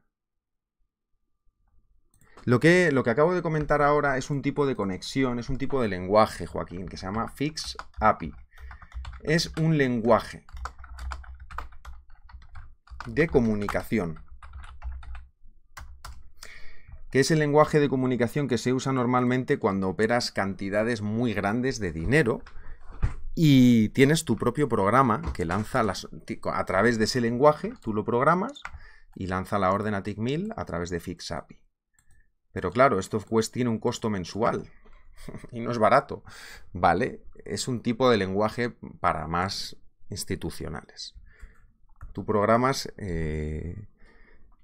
Lo que, lo que acabo de comentar ahora es un tipo de conexión, es un tipo de lenguaje, Joaquín, que se llama Fix API es un lenguaje de comunicación que es el lenguaje de comunicación que se usa normalmente cuando operas cantidades muy grandes de dinero y tienes tu propio programa que lanza a través de ese lenguaje, tú lo programas y lanza la orden a Tickmill a través de FixAPI. Pero claro, esto pues tiene un costo mensual, y no es barato, ¿vale? Es un tipo de lenguaje para más institucionales. Tú programas eh,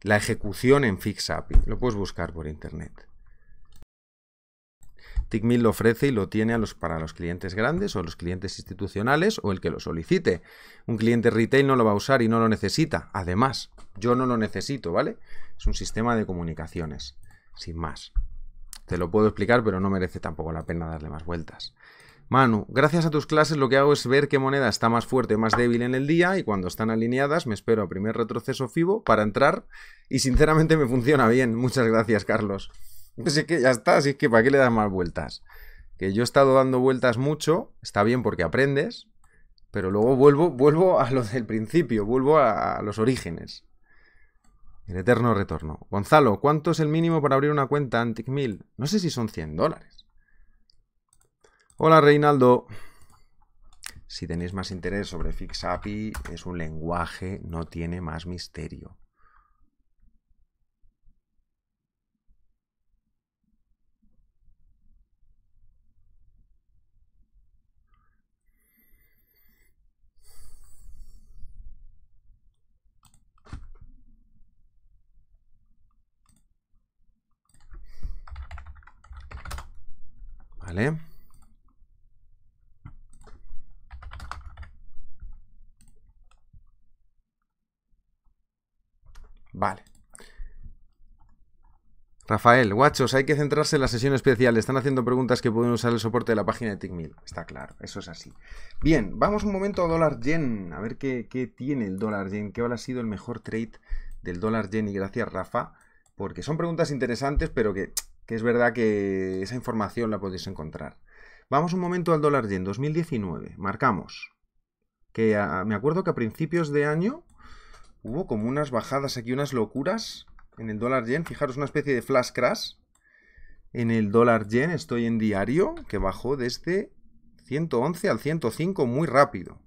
la ejecución en FixAPI, lo puedes buscar por internet. TICMIL lo ofrece y lo tiene los, para los clientes grandes o los clientes institucionales o el que lo solicite. Un cliente retail no lo va a usar y no lo necesita. Además, yo no lo necesito, ¿vale? Es un sistema de comunicaciones, sin más. Te lo puedo explicar, pero no merece tampoco la pena darle más vueltas. Manu, gracias a tus clases lo que hago es ver qué moneda está más fuerte o más débil en el día y cuando están alineadas me espero a primer retroceso FIBO para entrar y sinceramente me funciona bien. Muchas gracias, Carlos. Pues es que ya está, así es que ¿para qué le das más vueltas? Que yo he estado dando vueltas mucho, está bien porque aprendes, pero luego vuelvo, vuelvo a lo del principio, vuelvo a los orígenes. El eterno retorno. Gonzalo, ¿cuánto es el mínimo para abrir una cuenta Antic Mill? No sé si son 100 dólares. Hola, Reinaldo. Si tenéis más interés sobre FixAPI, es un lenguaje, no tiene más misterio. Vale. Rafael, guachos, hay que centrarse en la sesión especial. Están haciendo preguntas que pueden usar el soporte de la página de TickMill. Está claro, eso es así. Bien, vamos un momento a dólar yen. A ver qué, qué tiene el dólar yen. ¿Qué ha sido el mejor trade del dólar yen? Y gracias, Rafa, porque son preguntas interesantes, pero que que es verdad que esa información la podéis encontrar. Vamos un momento al dólar yen 2019. Marcamos. Que me acuerdo que a principios de año hubo como unas bajadas aquí, unas locuras en el dólar yen. Fijaros, una especie de flash crash. En el dólar yen estoy en diario, que bajó desde 111 al 105 muy rápido.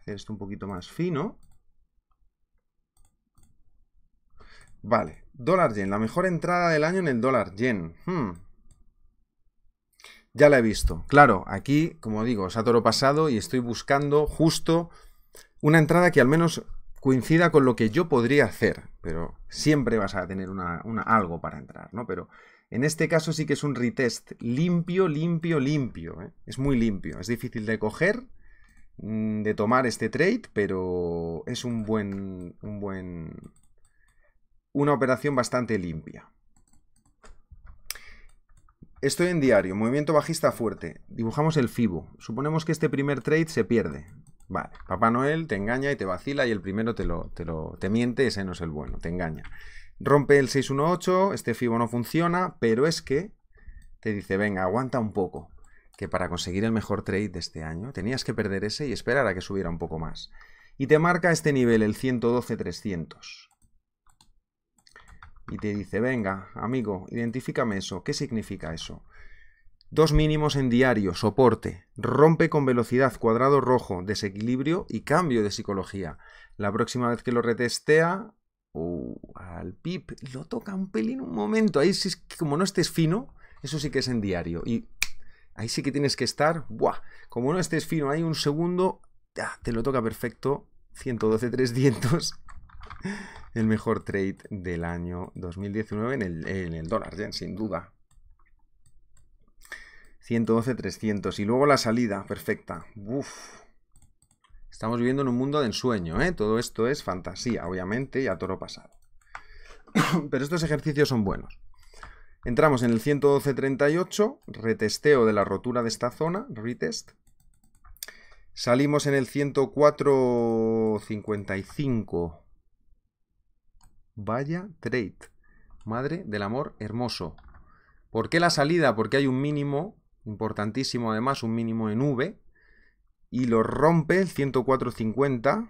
Hacer esto un poquito más fino. Vale, dólar yen, la mejor entrada del año en el dólar yen. Hmm. Ya la he visto. Claro, aquí, como digo, os ha toro pasado y estoy buscando justo una entrada que al menos coincida con lo que yo podría hacer, pero siempre vas a tener una, algo para entrar, ¿no? Pero en este caso sí que es un retest limpio, limpio, limpio. ¿eh? Es muy limpio, es difícil de coger, mm, de tomar este trade, pero es un buen, un buen, una operación bastante limpia. Estoy en diario, movimiento bajista fuerte. Dibujamos el FIBO. Suponemos que este primer trade se pierde. Vale, Papá Noel te engaña y te vacila y el primero te lo, te lo te miente, ese no es el bueno, te engaña. Rompe el 618, este FIBO no funciona, pero es que te dice, venga, aguanta un poco, que para conseguir el mejor trade de este año tenías que perder ese y esperar a que subiera un poco más. Y te marca este nivel, el 112 y te dice, venga, amigo, identifícame eso, ¿qué significa eso? Dos mínimos en diario, soporte, rompe con velocidad, cuadrado rojo, desequilibrio y cambio de psicología. La próxima vez que lo retestea, uh, al pip, lo toca un pelín un momento. Ahí sí, es que como no estés fino, eso sí que es en diario. Y ahí sí que tienes que estar, ¡buah! Como no estés fino, ahí un segundo, te lo toca perfecto, 112, 300 el mejor trade del año 2019 en el, dólar, sin duda. 112.300 Y luego la salida, perfecta. Estamos viviendo en un mundo de ensueño, ¿eh? Todo esto es fantasía, obviamente, y a toro pasado. Pero estos ejercicios son buenos. Entramos en el 112.38, retesteo de la rotura de esta zona, retest. Salimos en el 104.55. Vaya trade. Madre del amor hermoso. ¿Por qué la salida? Porque hay un mínimo, importantísimo además, un mínimo en V. Y lo rompe el 104.50.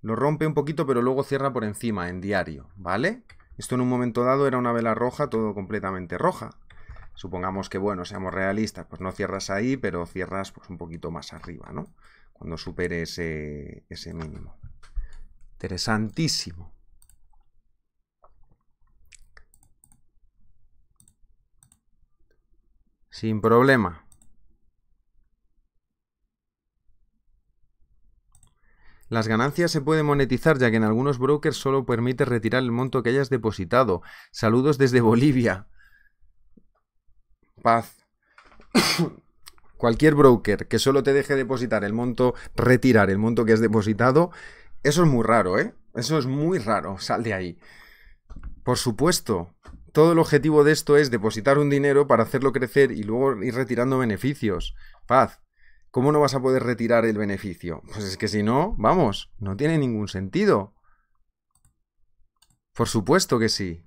Lo rompe un poquito, pero luego cierra por encima, en diario, ¿vale? Esto en un momento dado era una vela roja, todo completamente roja. Supongamos que, bueno, seamos realistas, pues no cierras ahí, pero cierras pues, un poquito más arriba, ¿no? Cuando supere eh, ese mínimo. Interesantísimo. Sin problema. Las ganancias se pueden monetizar ya que en algunos brokers solo permite retirar el monto que hayas depositado. Saludos desde Bolivia. Paz. Cualquier broker que solo te deje depositar el monto, retirar el monto que has depositado, eso es muy raro, ¿eh? Eso es muy raro, sal de ahí. Por supuesto, todo el objetivo de esto es depositar un dinero para hacerlo crecer y luego ir retirando beneficios. Paz, ¿cómo no vas a poder retirar el beneficio? Pues es que si no, vamos, no tiene ningún sentido. Por supuesto que sí.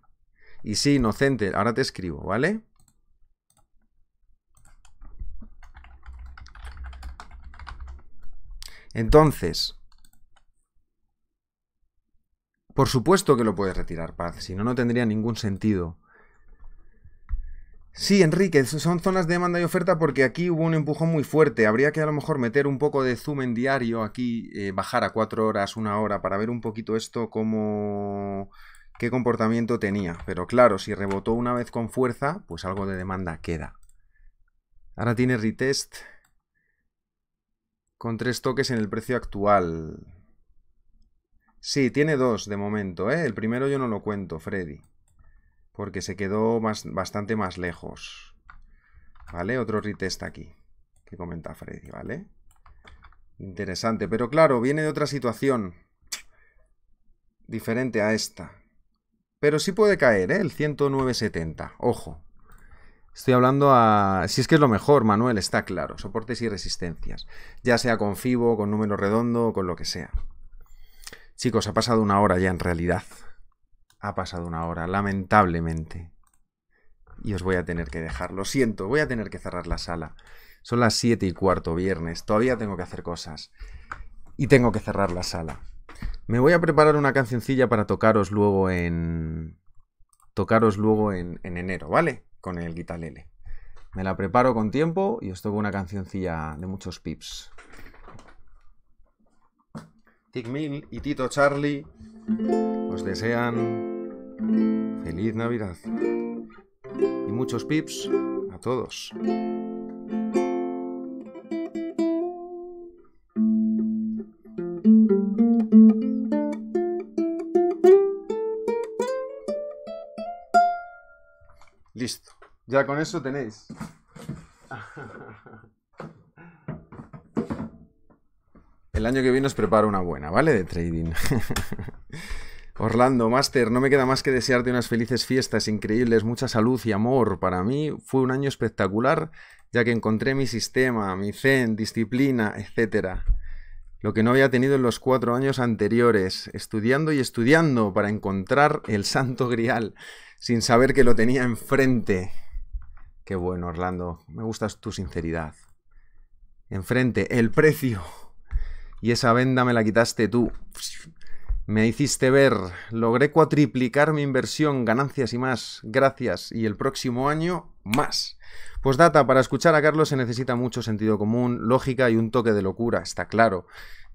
Y sí, inocente, ahora te escribo, ¿vale? Entonces, por supuesto que lo puedes retirar, Paz, si no, no tendría ningún sentido. Sí, Enrique, son zonas de demanda y oferta porque aquí hubo un empujón muy fuerte. Habría que a lo mejor meter un poco de zoom en diario aquí, eh, bajar a cuatro horas, una hora, para ver un poquito esto como qué comportamiento tenía. Pero claro, si rebotó una vez con fuerza, pues algo de demanda queda. Ahora tiene retest con tres toques en el precio actual. Sí, tiene dos de momento, ¿eh? El primero yo no lo cuento, Freddy. Porque se quedó bastante más lejos. ¿Vale? Otro está aquí. Que comenta Freddy, ¿vale? Interesante. Pero claro, viene de otra situación. Diferente a esta. Pero sí puede caer, ¿eh? El 109.70. Ojo. Estoy hablando a... Si es que es lo mejor, Manuel, está claro. Soportes y resistencias. Ya sea con FIBO, con número redondo, con lo que sea. Chicos, ha pasado una hora ya en realidad. Ha pasado una hora, lamentablemente. Y os voy a tener que dejar, lo siento, voy a tener que cerrar la sala. Son las 7 y cuarto, viernes, todavía tengo que hacer cosas. Y tengo que cerrar la sala. Me voy a preparar una cancioncilla para tocaros luego en... Tocaros luego en, enero, ¿vale? Con el guitalele. Me la preparo con tiempo y os toco una cancioncilla de muchos pips. Tigmil y Tito Charlie os desean feliz Navidad y muchos pips a todos. Listo. Ya con eso tenéis El año que viene os preparo una buena, ¿vale? De trading. Orlando, máster, no me queda más que desearte unas felices fiestas increíbles, mucha salud y amor. Para mí fue un año espectacular, ya que encontré mi sistema, mi zen, disciplina, etc. Lo que no había tenido en los cuatro años anteriores, estudiando y estudiando para encontrar el santo grial, sin saber que lo tenía enfrente. Qué bueno, Orlando, me gusta tu sinceridad. Enfrente, el precio y esa venda me la quitaste tú. Me hiciste ver, logré cuatriplicar mi inversión, ganancias y más. Gracias. Y el próximo año, más. Pues data para escuchar a Carlos se necesita mucho sentido común, lógica y un toque de locura, está claro.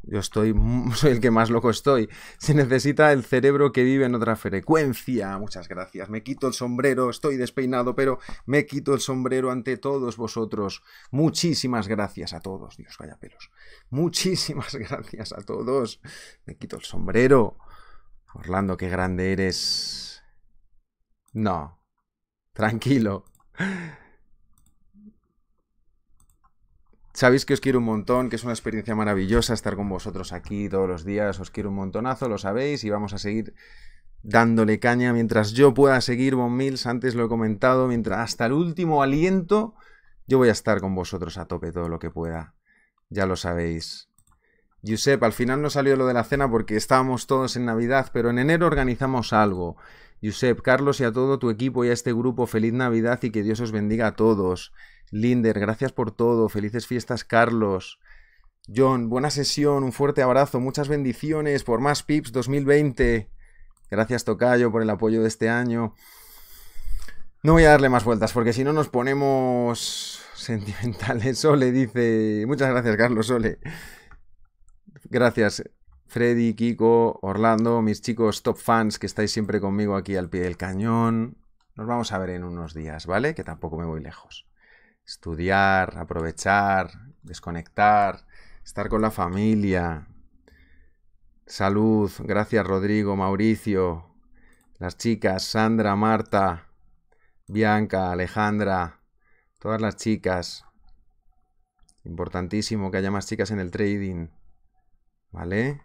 Yo estoy, soy el que más loco estoy. Se necesita el cerebro que vive en otra frecuencia. Muchas gracias. Me quito el sombrero, estoy despeinado, pero me quito el sombrero ante todos vosotros. Muchísimas gracias a todos. Dios, vaya pelos. Muchísimas gracias a todos. Me quito el sombrero. Orlando, qué grande eres. No. Tranquilo. Sabéis que os quiero un montón, que es una experiencia maravillosa estar con vosotros aquí todos los días. Os quiero un montonazo, lo sabéis, y vamos a seguir dándole caña mientras yo pueda seguir Bon Mills. Antes lo he comentado, mientras hasta el último aliento, yo voy a estar con vosotros a tope todo lo que pueda. Ya lo sabéis. Giuseppe, al final no salió lo de la cena porque estábamos todos en Navidad, pero en enero organizamos algo. Josep, Carlos y a todo tu equipo y a este grupo, feliz Navidad y que Dios os bendiga a todos. Linder, gracias por todo. Felices fiestas, Carlos. John, buena sesión, un fuerte abrazo, muchas bendiciones por más pips 2020. Gracias Tocayo por el apoyo de este año. No voy a darle más vueltas porque si no nos ponemos sentimentales. Sole dice, muchas gracias Carlos Sole. Gracias. Freddy, Kiko, Orlando, mis chicos top fans que estáis siempre conmigo aquí al pie del cañón. Nos vamos a ver en unos días, ¿vale? Que tampoco me voy lejos. Estudiar, aprovechar, desconectar, estar con la familia. Salud, gracias Rodrigo, Mauricio, las chicas, Sandra, Marta, Bianca, Alejandra, todas las chicas. Importantísimo que haya más chicas en el trading. ¿Vale?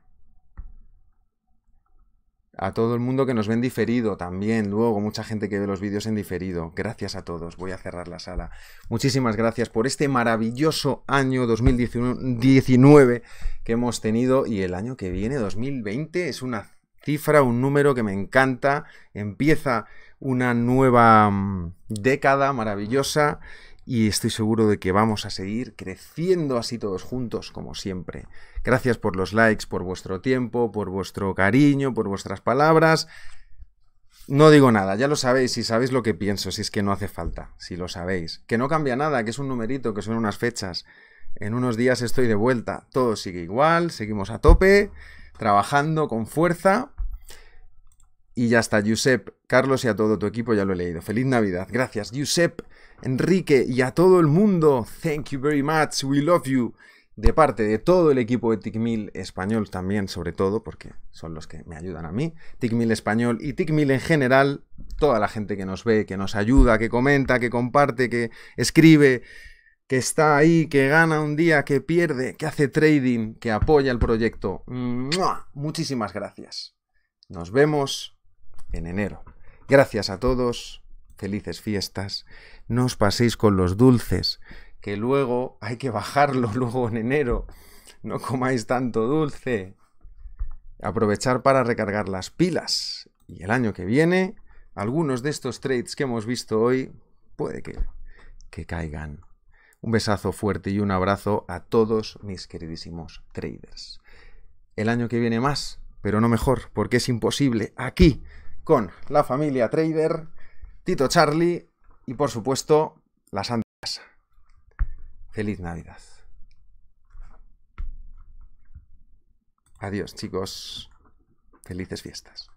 A todo el mundo que nos ven diferido también, luego mucha gente que ve los vídeos en diferido. Gracias a todos, voy a cerrar la sala. Muchísimas gracias por este maravilloso año 2019 que hemos tenido y el año que viene, 2020, es una cifra, un número que me encanta. Empieza una nueva mm, década maravillosa y estoy seguro de que vamos a seguir creciendo así todos juntos, como siempre. Gracias por los likes, por vuestro tiempo, por vuestro cariño, por vuestras palabras. No digo nada, ya lo sabéis, si sabéis lo que pienso, si es que no hace falta, si lo sabéis. Que no cambia nada, que es un numerito, que son unas fechas. En unos días estoy de vuelta, todo sigue igual, seguimos a tope, trabajando con fuerza. Y ya está, Giuseppe, Carlos y a todo tu equipo, ya lo he leído. Feliz Navidad, gracias, Giuseppe, Enrique y a todo el mundo. Thank you very much, we love you de parte de todo el equipo de TICMIL Español también, sobre todo, porque son los que me ayudan a mí, TICMIL Español y TICMIL en general, toda la gente que nos ve, que nos ayuda, que comenta, que comparte, que escribe, que está ahí, que gana un día, que pierde, que hace trading, que apoya el proyecto. Muchísimas gracias. Nos vemos en enero. Gracias a todos, felices fiestas, no os paséis con los dulces que luego hay que bajarlo luego en enero. No comáis tanto dulce. Aprovechar para recargar las pilas. Y el año que viene, algunos de estos trades que hemos visto hoy puede que, que caigan. Un besazo fuerte y un abrazo a todos mis queridísimos traders. El año que viene más, pero no mejor, porque es imposible aquí con la familia trader, Tito Charlie y por supuesto las Casa. Feliz Navidad. Adiós chicos. Felices fiestas.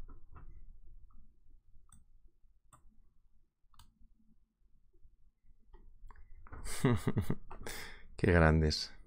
Qué grandes.